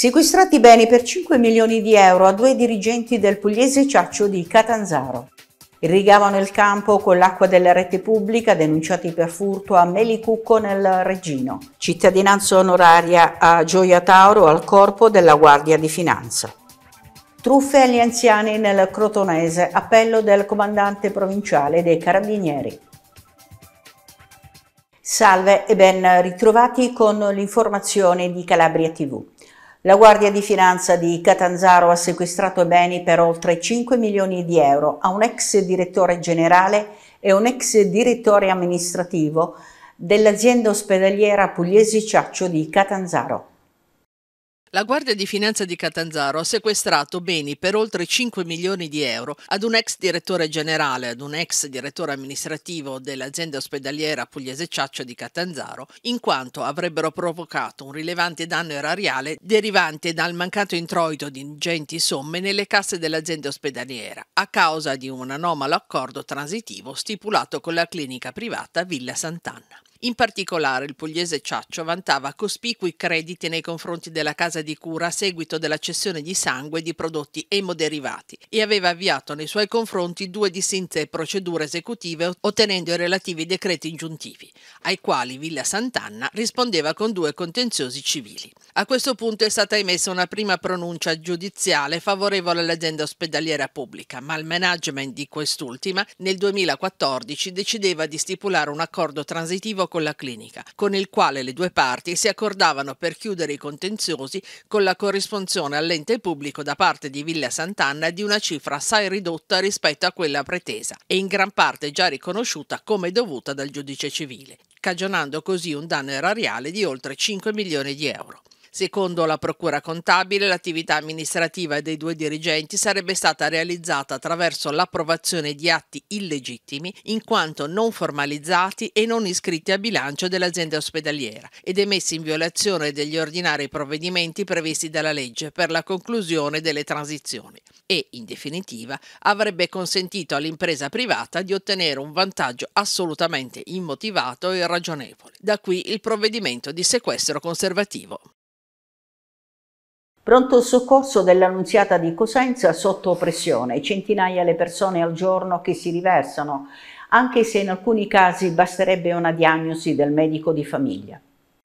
Sequestrati beni per 5 milioni di euro a due dirigenti del pugliese Ciaccio di Catanzaro. Irrigavano il campo con l'acqua della rete pubblica denunciati per furto a Melicucco nel Reggino. Cittadinanza onoraria a Gioia Tauro al corpo della Guardia di Finanza. Truffe agli anziani nel Crotonese, appello del comandante provinciale dei Carabinieri. Salve e ben ritrovati con l'informazione di Calabria TV. La Guardia di Finanza di Catanzaro ha sequestrato beni per oltre 5 milioni di euro a un ex direttore generale e un ex direttore amministrativo dell'azienda ospedaliera Pugliesi Ciaccio di Catanzaro. La Guardia di Finanza di Catanzaro ha sequestrato beni per oltre 5 milioni di euro ad un ex direttore generale, ad un ex direttore amministrativo dell'azienda ospedaliera pugliese Ciaccia di Catanzaro, in quanto avrebbero provocato un rilevante danno erariale derivante dal mancato introito di ingenti somme nelle casse dell'azienda ospedaliera, a causa di un anomalo accordo transitivo stipulato con la clinica privata Villa Sant'Anna. In particolare il pugliese Ciaccio vantava cospicui crediti nei confronti della casa di cura a seguito della cessione di sangue di prodotti emoderivati e aveva avviato nei suoi confronti due distinte procedure esecutive ottenendo i relativi decreti ingiuntivi, ai quali Villa Sant'Anna rispondeva con due contenziosi civili. A questo punto è stata emessa una prima pronuncia giudiziale favorevole all'azienda ospedaliera pubblica, ma il management di quest'ultima nel 2014 decideva di stipulare un accordo transitivo con la clinica, con il quale le due parti si accordavano per chiudere i contenziosi con la corrisponzione all'ente pubblico da parte di Villa Sant'Anna di una cifra assai ridotta rispetto a quella pretesa e in gran parte già riconosciuta come dovuta dal giudice civile, cagionando così un danno erariale di oltre 5 milioni di euro. Secondo la Procura Contabile, l'attività amministrativa dei due dirigenti sarebbe stata realizzata attraverso l'approvazione di atti illegittimi, in quanto non formalizzati e non iscritti a bilancio dell'azienda ospedaliera, ed emessi in violazione degli ordinari provvedimenti previsti dalla legge per la conclusione delle transizioni e, in definitiva, avrebbe consentito all'impresa privata di ottenere un vantaggio assolutamente immotivato e irragionevole. Da qui il provvedimento di sequestro conservativo. Pronto soccorso dell'Annunziata di Cosenza sotto pressione, centinaia le persone al giorno che si riversano, anche se in alcuni casi basterebbe una diagnosi del medico di famiglia.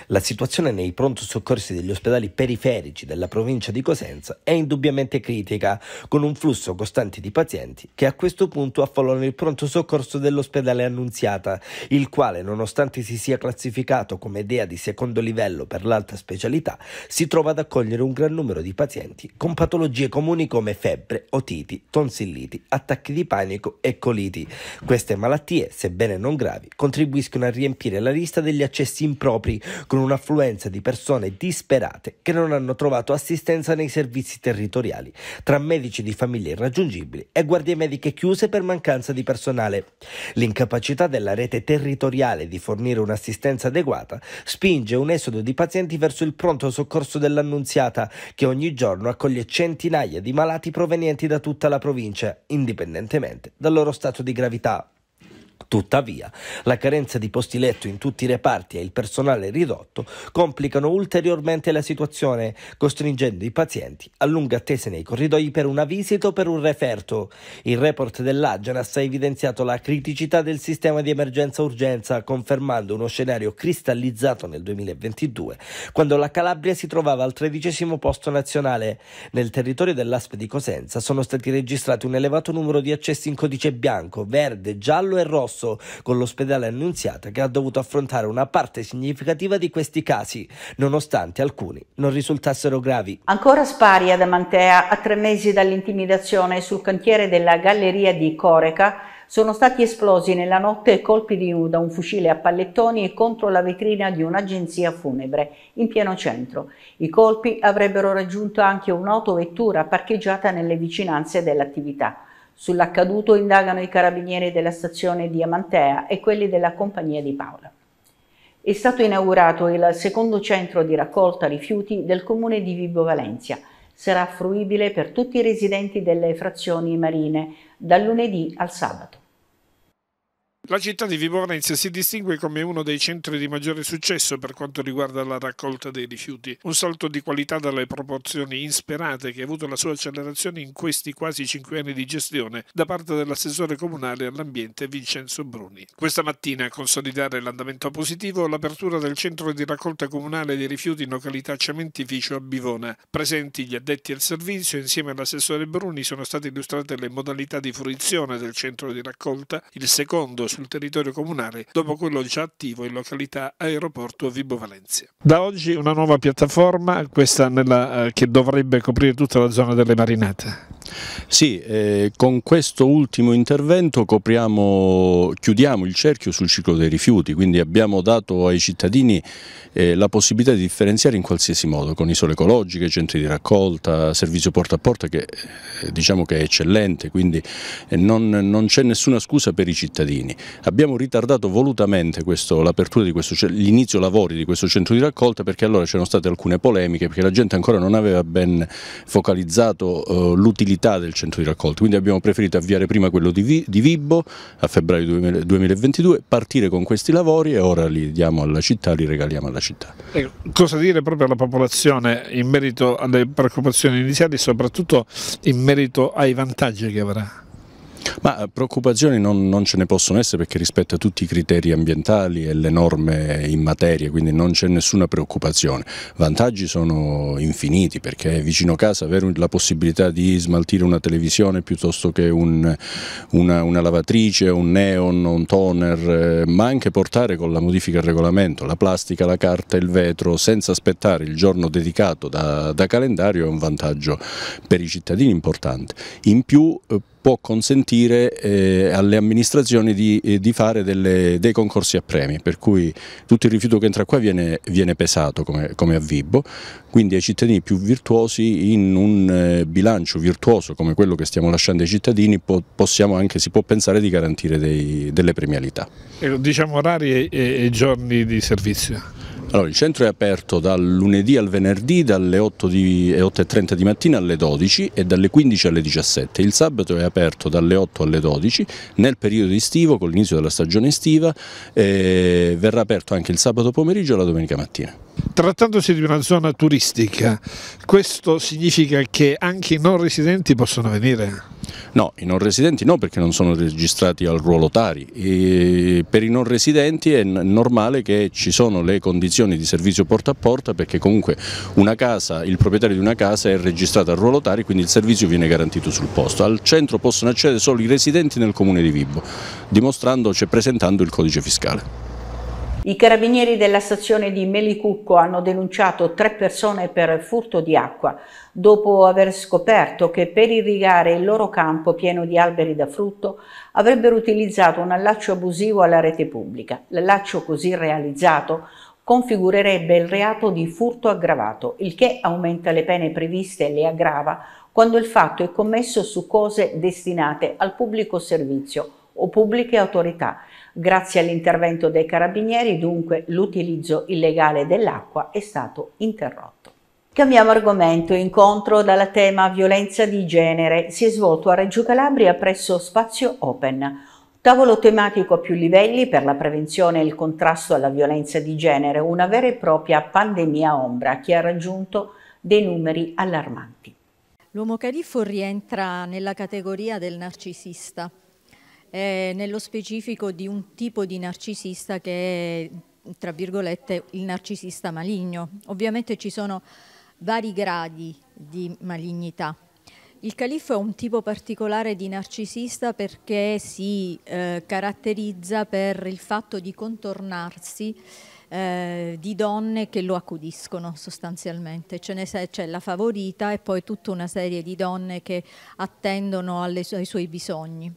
La situazione nei pronto soccorsi degli ospedali periferici della provincia di Cosenza è indubbiamente critica, con un flusso costante di pazienti che a questo punto affollano il pronto soccorso dell'ospedale Annunziata, il quale, nonostante si sia classificato come idea di secondo livello per l'alta specialità, si trova ad accogliere un gran numero di pazienti con patologie comuni come febbre, otiti, tonsilliti, attacchi di panico e coliti. Queste malattie, sebbene non gravi, contribuiscono a riempire la lista degli accessi impropri, con un'affluenza di persone disperate che non hanno trovato assistenza nei servizi territoriali, tra medici di famiglia irraggiungibili e guardie mediche chiuse per mancanza di personale. L'incapacità della rete territoriale di fornire un'assistenza adeguata spinge un esodo di pazienti verso il pronto soccorso dell'Annunziata, che ogni giorno accoglie centinaia di malati provenienti da tutta la provincia, indipendentemente dal loro stato di gravità. Tuttavia, la carenza di posti letto in tutti i reparti e il personale ridotto complicano ulteriormente la situazione, costringendo i pazienti a lunga attesa nei corridoi per una visita o per un referto. Il report dell'Agenas ha evidenziato la criticità del sistema di emergenza-urgenza, confermando uno scenario cristallizzato nel 2022, quando la Calabria si trovava al tredicesimo posto nazionale. Nel territorio dell'ASP di Cosenza sono stati registrati un elevato numero di accessi in codice bianco, verde, giallo e rosso marzo, con l'ospedale Annunziata che ha dovuto affrontare una parte significativa di questi casi, nonostante alcuni non risultassero gravi. Ancora spari ad Amantea, a tre mesi dall'intimidazione sul cantiere della galleria di Coreca, sono stati esplosi nella notte colpi di U da un fucile a pallettoni contro la vetrina di un'agenzia funebre in pieno centro. I colpi avrebbero raggiunto anche un'autovettura parcheggiata nelle vicinanze dell'attività. Sull'accaduto indagano i carabinieri della stazione di Amantea e quelli della compagnia di Paola. È stato inaugurato il secondo centro di raccolta rifiuti del comune di Vibo Valencia. Sarà fruibile per tutti i residenti delle frazioni marine dal lunedì al sabato. La città di Viborenze si distingue come uno dei centri di maggiore successo per quanto riguarda la raccolta dei rifiuti, un salto di qualità dalle proporzioni insperate che ha avuto la sua accelerazione in questi quasi cinque anni di gestione da parte dell'assessore comunale all'ambiente Vincenzo Bruni. Questa mattina, a consolidare l'andamento positivo, l'apertura del centro di raccolta comunale dei rifiuti in località Cementificio a Bivona. Presenti gli addetti al servizio, insieme all'assessore Bruni sono state illustrate le modalità di fruizione del centro di raccolta, il secondo sul territorio comunale dopo quello già attivo in località Aeroporto Vibo Valencia. Da oggi una nuova piattaforma, questa nella, eh, che dovrebbe coprire tutta la zona delle marinate. Sì, eh, con questo ultimo intervento copriamo, chiudiamo il cerchio sul ciclo dei rifiuti, quindi abbiamo dato ai cittadini eh, la possibilità di differenziare in qualsiasi modo, con isole ecologiche, centri di raccolta, servizio porta a porta che eh, diciamo che è eccellente, quindi eh, non, non c'è nessuna scusa per i cittadini. Abbiamo ritardato volutamente l'apertura di questo, l'inizio lavori di questo centro di raccolta perché allora c'erano state alcune polemiche, perché la gente ancora non aveva ben focalizzato eh, l'utilità del centro di raccolta, quindi abbiamo preferito avviare prima quello di, Vi, di Vibbo a febbraio 2000, 2022, partire con questi lavori e ora li diamo alla città, li regaliamo alla città. E cosa dire proprio alla popolazione in merito alle preoccupazioni iniziali, soprattutto in merito ai vantaggi che avrà? Ma preoccupazioni non, non, ce ne possono essere perché rispetta tutti i criteri ambientali e le norme in materia, quindi non c'è nessuna preoccupazione. Vantaggi sono infiniti perché vicino casa avere la possibilità di smaltire una televisione piuttosto che un, una, una, lavatrice, un neon, un toner, eh, ma anche portare con la modifica al regolamento la plastica, la carta, il vetro senza aspettare il giorno dedicato da, da calendario è un vantaggio per i cittadini importante. In più eh, può consentire eh, alle amministrazioni di, eh, di fare delle, dei concorsi a premi, per cui tutto il rifiuto che entra qua viene, viene pesato come, come, a Vibbo, quindi ai cittadini più virtuosi in un eh, bilancio virtuoso come quello che stiamo lasciando ai cittadini po possiamo anche, si può pensare di garantire dei, delle premialità. Diciamo orari e, e giorni di servizio. Allora, il centro è aperto dal lunedì al venerdì dalle 8.30 di, 8 eh, di mattina alle 12 e dalle 15 alle 17. Il sabato è aperto dalle 8 alle 12 nel periodo estivo, con l'inizio della stagione estiva, verrà aperto anche il sabato pomeriggio e la domenica mattina. Trattandosi di una zona turistica, questo significa che anche i non residenti possono venire? No, i non residenti no perché non sono registrati al ruolo Tari. E per i non residenti è normale che ci sono le condizioni di servizio porta a porta perché comunque casa, il proprietario di una casa è registrato al ruolo Tari quindi il servizio viene garantito sul posto. Al centro possono accedere solo i residenti nel comune di Vibo, dimostrandoci cioè e presentando il codice fiscale. I carabinieri della stazione di Melicucco hanno denunciato tre persone per furto di acqua dopo aver scoperto che per irrigare il loro campo pieno di alberi da frutto avrebbero utilizzato un allaccio abusivo alla rete pubblica. L'allaccio così realizzato configurerebbe il reato di furto aggravato, il che aumenta le pene previste e le aggrava quando il fatto è commesso su cose destinate al pubblico servizio o pubbliche autorità Grazie all'intervento dei carabinieri, dunque, l'utilizzo illegale dell'acqua è stato interrotto. Cambiamo argomento. Incontro dal tema violenza di genere si è svolto a Reggio Calabria presso Spazio Open. Tavolo tematico a più livelli per la prevenzione e il contrasto alla violenza di genere, una vera e propria pandemia ombra che ha raggiunto dei numeri allarmanti. L'uomo califfo rientra nella categoria del narcisista eh, nello specifico di un tipo di narcisista che è tra virgolette il narcisista maligno. Ovviamente ci sono vari gradi di malignità. Il califfo è un tipo particolare di narcisista perché si eh, caratterizza per il fatto di contornarsi eh, di donne che lo accudiscono sostanzialmente. C'è la favorita e poi tutta una serie di donne che attendono alle, ai suoi bisogni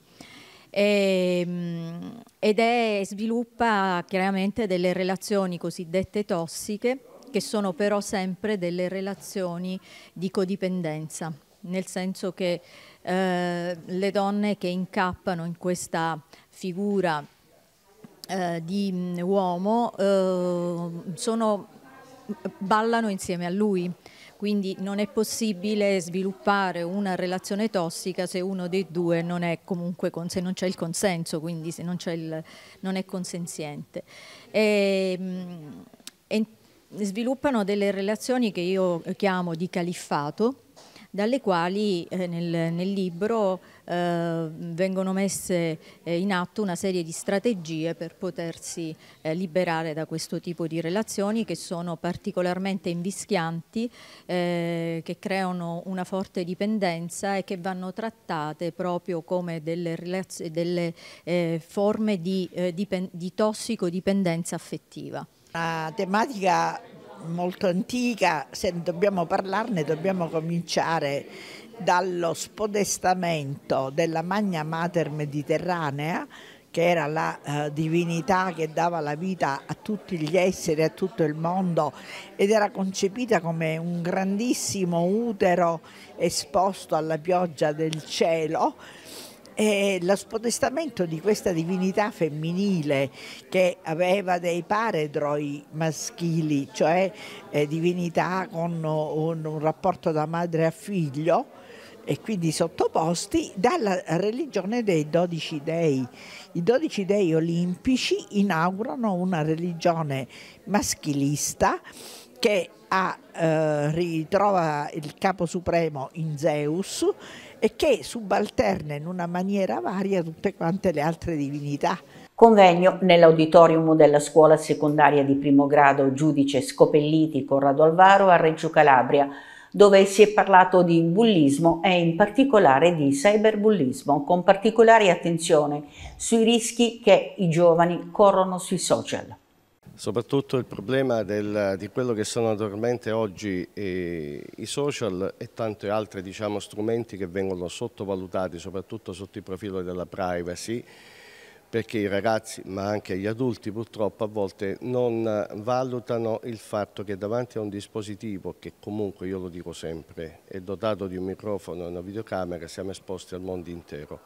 e, ehm, ed è, sviluppa chiaramente delle relazioni cosiddette tossiche che sono però sempre delle relazioni di codipendenza, nel senso che eh, le donne che incappano in questa figura eh, di mm, uomo eh, sono, ballano insieme a lui quindi non è possibile sviluppare una relazione tossica se uno dei due non è comunque se non c'è il consenso, quindi se non, è, il, non è consenziente. E, ehm, e sviluppano delle relazioni che io chiamo di califfato, dalle quali eh, nel, nel libro eh, vengono messe eh, in atto una serie di strategie per potersi eh, liberare da questo tipo di relazioni che sono particolarmente invischianti, eh, che creano una forte dipendenza e che vanno trattate proprio come delle, delle forme di, di tossicodipendenza affettiva. Una tematica molto antica, se dobbiamo parlarne dobbiamo cominciare dallo spodestamento della Magna Mater Mediterranea, che era la eh, divinità che dava la vita a tutti gli esseri, a tutto il mondo, ed era concepita come un grandissimo utero esposto alla pioggia del cielo. E lo spodestamento di questa divinità femminile che aveva dei paredroi maschili, cioè eh, divinità con eh, un, un rapporto da madre a figlio, e quindi sottoposti dalla religione dei dodici dei. I dodici dei olimpici inaugurano una religione maschilista che ha, eh, ritrova il capo supremo in Zeus e che subalterna in una maniera varia tutte quante le altre divinità. Convegno nell'auditorium della scuola secondaria di primo grado giudice Scopelliti Corrado Alvaro a Reggio Calabria dove si è parlato di bullismo e in particolare di cyberbullismo, con particolare attenzione sui rischi che i giovani corrono sui social. Soprattutto il problema del, di quello che sono naturalmente oggi eh, i social e tanti altri diciamo, strumenti che vengono sottovalutati, soprattutto sotto il profilo della privacy, perché i ragazzi ma anche gli adulti purtroppo a volte non eh, valutano il fatto che davanti a un dispositivo che comunque io lo dico sempre è dotato di un microfono e una videocamera siamo esposti al mondo intero.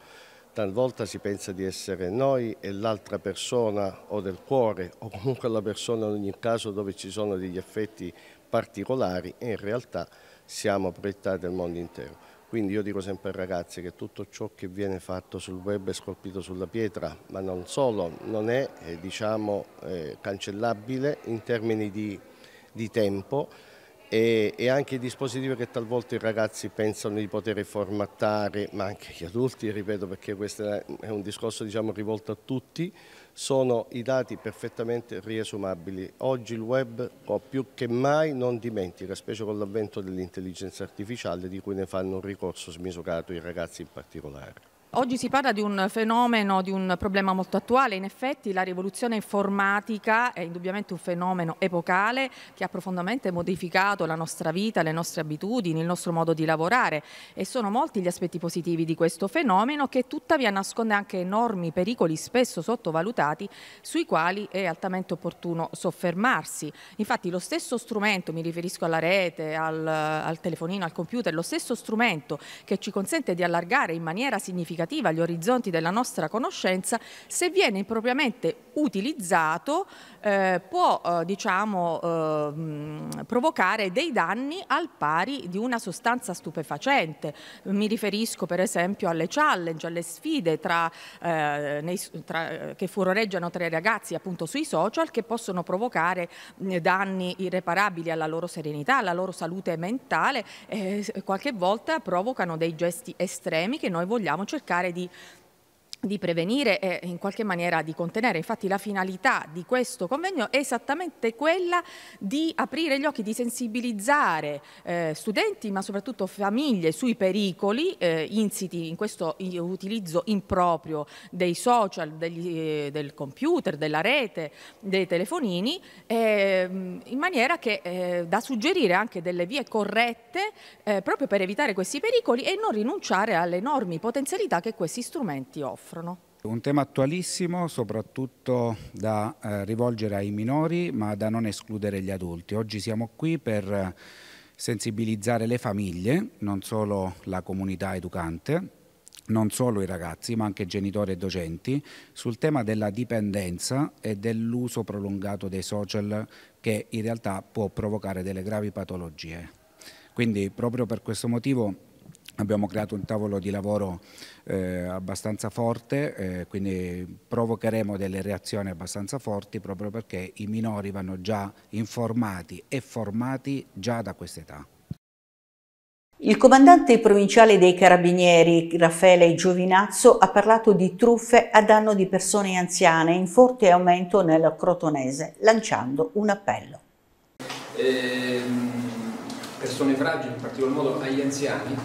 Talvolta si pensa di essere noi e l'altra persona o del cuore o comunque la persona in ogni caso dove ci sono degli effetti particolari e in realtà siamo proiettati al mondo intero. Quindi io dico sempre ai ragazzi che tutto ciò che viene fatto sul web è scolpito sulla pietra, ma non solo, non è eh, diciamo, eh, cancellabile in termini di, di tempo e, e, anche i dispositivi che talvolta i ragazzi pensano di poter formattare, ma anche gli adulti, ripeto perché questo è un discorso diciamo, rivolto a tutti, sono i dati perfettamente riesumabili. Oggi il web più che mai non dimentica, specie con l'avvento dell'intelligenza artificiale di cui ne fanno un ricorso smisurato i ragazzi in particolare. Oggi si parla di un fenomeno, di un problema molto attuale, in effetti la rivoluzione informatica è indubbiamente un fenomeno epocale che ha profondamente modificato la nostra vita, le nostre abitudini, il nostro modo di lavorare e sono molti gli aspetti positivi di questo fenomeno che tuttavia nasconde anche enormi pericoli spesso sottovalutati sui quali è altamente opportuno soffermarsi. Infatti lo stesso strumento, mi riferisco alla rete, al, al telefonino, al computer, lo stesso strumento che ci consente di allargare in maniera significativa significativa agli orizzonti della nostra conoscenza, se viene impropriamente utilizzato eh, può eh, diciamo, eh, provocare dei danni al pari di una sostanza stupefacente. Mi riferisco per esempio alle challenge, alle sfide tra, eh, nei, tra, che furoreggiano tra i ragazzi appunto sui social che possono provocare danni irreparabili alla loro serenità, alla loro salute mentale e qualche volta provocano dei gesti estremi che noi vogliamo cercare cercare di di prevenire e in qualche maniera di contenere. Infatti la finalità di questo convegno è esattamente quella di aprire gli occhi, di sensibilizzare eh, studenti ma soprattutto famiglie sui pericoli eh, insiti in questo utilizzo improprio dei social, degli, eh, del computer, della rete, dei telefonini, eh, in maniera che eh, da suggerire anche delle vie corrette eh, proprio per evitare questi pericoli e non rinunciare alle enormi potenzialità che questi strumenti offrono soffrono. Un tema attualissimo, soprattutto da eh, rivolgere ai minori, ma da non escludere gli adulti. Oggi siamo qui per sensibilizzare le famiglie, non solo la comunità educante, non solo i ragazzi, ma anche genitori e docenti, sul tema della dipendenza e dell'uso prolungato dei social che in realtà può provocare delle gravi patologie. Quindi proprio per questo motivo Abbiamo creato un tavolo di lavoro eh, abbastanza forte, eh, quindi provocheremo delle reazioni abbastanza forti proprio perché i minori vanno già informati e formati già da questa età. Il comandante provinciale dei Carabinieri, Raffaele Giovinazzo, ha parlato di truffe a danno di persone anziane in forte aumento nel Crotonese, lanciando un appello. Ehm persone fragili, in particolar modo agli anziani,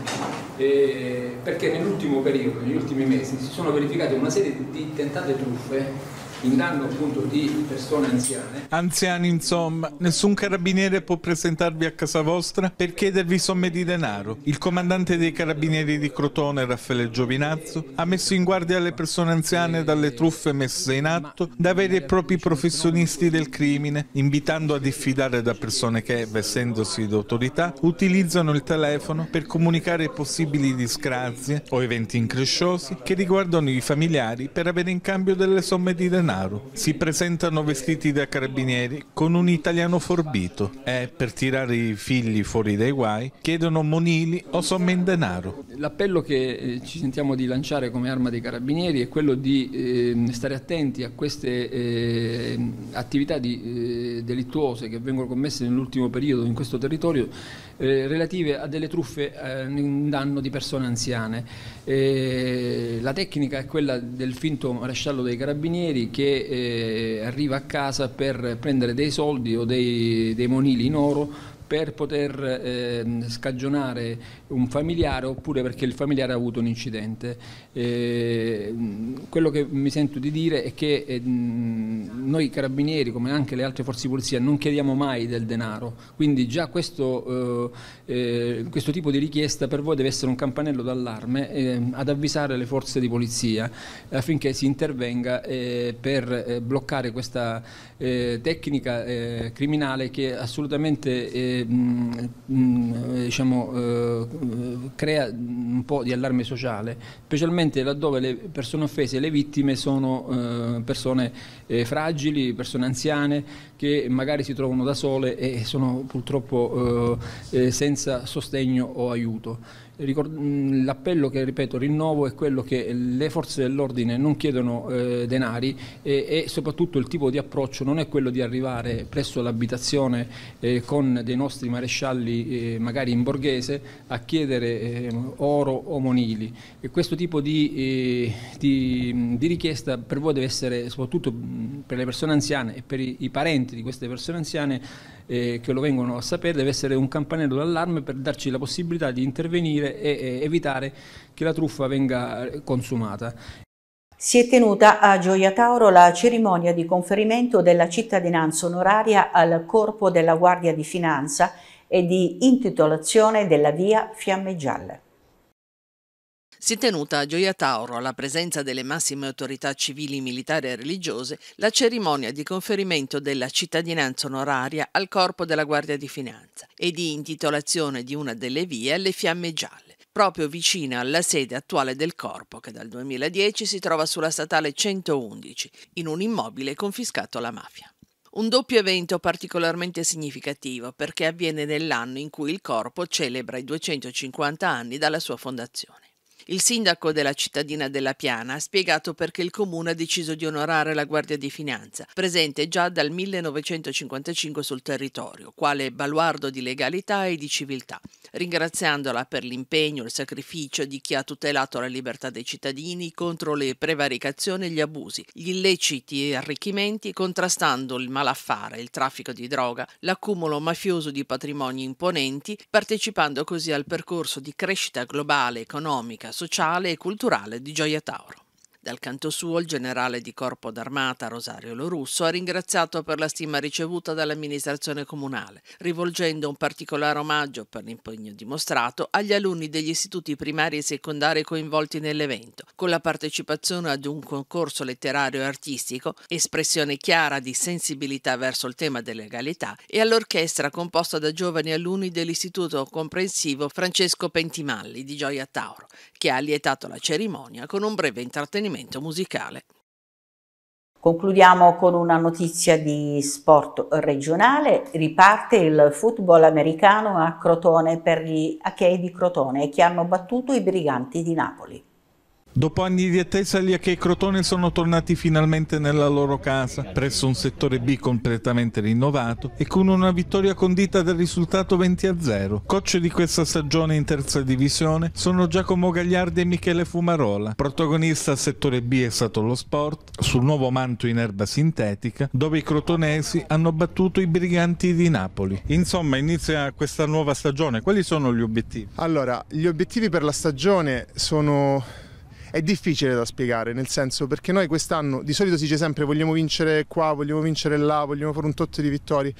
eh, perché nell'ultimo periodo, negli ultimi mesi, si sono verificate una serie di tentate truffe in danno appunto di persone anziane. Anziani, insomma, nessun carabiniere può presentarvi a casa vostra per chiedervi somme di denaro. Il comandante dei carabinieri di Crotone, Raffaele Giovinazzo, ha messo in guardia le persone anziane dalle truffe messe in atto da veri e propri professionisti del crimine, invitando a diffidare da persone che, vestendosi d'autorità, utilizzano il telefono per comunicare possibili disgrazie o eventi incresciosi che riguardano i familiari per avere in cambio delle somme di denaro. Bolsonaro. Si presentano vestiti da carabinieri con un italiano forbito e, per tirare i figli fuori dai guai, chiedono monili o somme in denaro. L'appello che eh, ci sentiamo di lanciare come arma dei carabinieri è quello di eh, stare attenti a queste eh, attività di, eh, delittuose che vengono commesse nell'ultimo periodo in questo territorio eh, relative a delle truffe eh, in danno di persone anziane. Eh, la tecnica è quella del finto maresciallo dei carabinieri che eh, arriva a casa per prendere dei soldi o dei, dei monili in oro per poter eh, scagionare un familiare oppure perché il familiare ha avuto un incidente. Eh, quello che mi sento di dire è che eh, noi carabinieri, come anche le altre forze di polizia, non chiediamo mai del denaro, quindi già questo, eh, eh, questo tipo di richiesta per voi deve essere un campanello d'allarme ehm, ad avvisare le forze di polizia affinché si intervenga eh, per bloccare questa eh, tecnica eh, criminale che assolutamente eh, mh, mh, eh, diciamo, eh, crea un po' di allarme sociale, specialmente laddove le persone offese, le vittime sono eh, persone fragili, persone anziane che magari si trovano da sole e sono purtroppo senza sostegno o aiuto. Mm, l'appello che ripeto rinnovo è quello che le forze dell'ordine non chiedono eh, denari e, e, soprattutto il tipo di approccio non è quello di arrivare presso l'abitazione eh, con dei nostri marescialli eh, magari in borghese a chiedere ehm, oro o monili. E questo tipo di, eh, di, mm, di, richiesta per voi deve essere soprattutto mm, per le persone anziane e per i, i parenti di queste persone anziane eh, che lo vengono a sapere deve essere un campanello d'allarme per darci la possibilità di intervenire e, e evitare che la truffa venga eh, consumata. Si è tenuta a Gioia Tauro la cerimonia di conferimento della cittadinanza onoraria al Corpo della Guardia di Finanza e di intitolazione della via Fiamme Gialle. Si è tenuta a Gioia Tauro, alla presenza delle massime autorità civili, militari e religiose, la cerimonia di conferimento della cittadinanza onoraria al Corpo della Guardia di Finanza e di intitolazione di una delle vie alle Fiamme Gialle, proprio vicina alla sede attuale del Corpo, che dal 2010 si trova sulla statale 111, in un immobile confiscato alla mafia. Un doppio evento particolarmente significativo perché avviene nell'anno in cui il corpo celebra i 250 anni dalla sua fondazione. Il sindaco della cittadina della Piana ha spiegato perché il comune ha deciso di onorare la Guardia di Finanza, presente già dal 1955 sul territorio, quale baluardo di legalità e di civiltà, ringraziandola per l'impegno e il sacrificio di chi ha tutelato la libertà dei cittadini contro le prevaricazioni e gli abusi, gli illeciti e arricchimenti, contrastando il malaffare, il traffico di droga, l'accumulo mafioso di patrimoni imponenti, partecipando così al percorso di crescita globale economica sociale e culturale di Gioia Tauro. Dal canto suo il generale di corpo d'armata Rosario Lorusso ha ringraziato per la stima ricevuta dall'amministrazione comunale, rivolgendo un particolare omaggio per l'impegno dimostrato agli alunni degli istituti primari e secondari coinvolti nell'evento, con la partecipazione ad un concorso letterario e artistico, espressione chiara di sensibilità verso il tema della legalità, e all'orchestra composta da giovani alunni dell'istituto comprensivo Francesco Pentimalli di Gioia Tauro, che ha allietato la cerimonia con un breve intrattenimento appuntamento musicale. Concludiamo con una notizia di sport regionale. Riparte il football americano a Crotone per gli Achei di Crotone che hanno battuto i Briganti di Napoli. Dopo anni di attesa, gli Achei Crotone sono tornati finalmente nella loro casa, presso un settore B completamente rinnovato e con una vittoria condita del risultato 20-0. Cocce di questa stagione in terza divisione sono Giacomo Gagliardi e Michele Fumarola. Protagonista al settore B è stato lo sport, sul nuovo manto in erba sintetica, dove i crotonesi hanno battuto i briganti di Napoli. Insomma, inizia questa nuova stagione. Quali sono gli obiettivi? Allora, gli obiettivi per la stagione sono è difficile da spiegare, nel senso perché noi quest'anno di solito si dice sempre vogliamo vincere qua, vogliamo vincere là, vogliamo fare un tot di vittorie.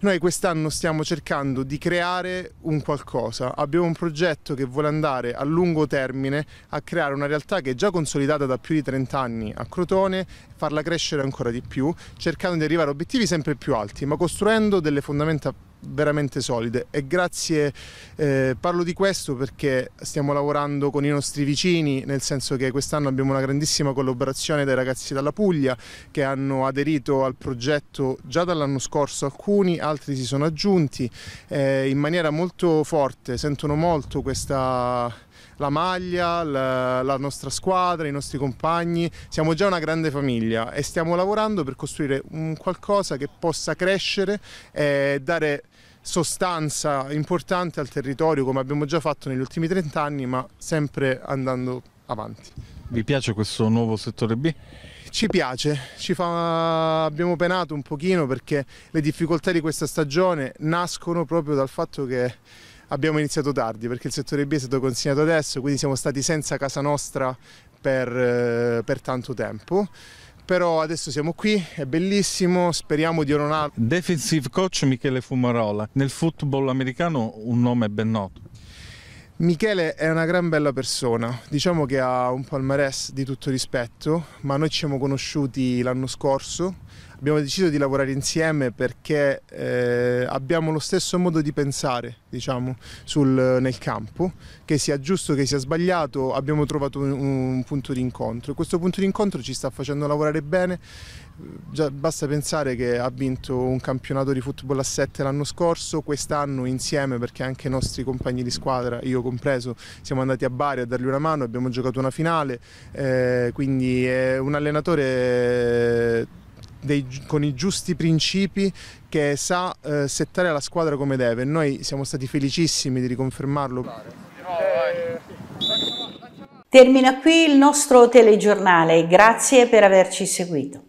Noi quest'anno stiamo cercando di creare un qualcosa, abbiamo un progetto che vuole andare a lungo termine a creare una realtà che è già consolidata da più di 30 anni a Crotone, farla crescere ancora di più, cercando di arrivare a obiettivi sempre più alti, ma costruendo delle fondamenta veramente solide e grazie, eh, parlo di questo perché stiamo lavorando con i nostri vicini, nel senso che quest'anno abbiamo una grandissima collaborazione dai ragazzi dalla Puglia che hanno aderito al progetto già dall'anno scorso alcuni, altri si sono aggiunti eh, in maniera molto forte, sentono molto questa, la maglia, la, la, nostra squadra, i nostri compagni, siamo già una grande famiglia e stiamo lavorando per costruire un qualcosa che possa crescere e dare sostanza importante al territorio come abbiamo già fatto negli ultimi 30 anni ma sempre andando avanti. Vi piace questo nuovo settore B? Ci piace, ci fa... abbiamo penato un pochino perché le difficoltà di questa stagione nascono proprio dal fatto che abbiamo iniziato tardi perché il settore B è stato consegnato adesso quindi siamo stati senza casa nostra per, eh, per tanto tempo però adesso siamo qui, è bellissimo, speriamo di onorarlo. Defensive coach Michele Fumarola, nel football americano un nome ben noto. Michele è una gran bella persona, diciamo che ha un palmarès di tutto rispetto, ma noi ci siamo conosciuti l'anno scorso abbiamo deciso di lavorare insieme perché eh, abbiamo lo stesso modo di pensare diciamo, sul, nel campo, che sia giusto che sia sbagliato, abbiamo trovato un, un punto di incontro e questo punto di incontro ci sta facendo lavorare bene. Già, basta pensare che ha vinto un campionato di football a 7 l'anno scorso, quest'anno insieme perché anche i nostri compagni di squadra, io compreso, siamo andati a Bari a dargli una mano, abbiamo giocato una finale, eh, quindi è un allenatore dei, con i giusti principi che sa eh, settare la squadra come deve. Noi siamo stati felicissimi di riconfermarlo. Termina qui il nostro telegiornale, grazie per averci seguito.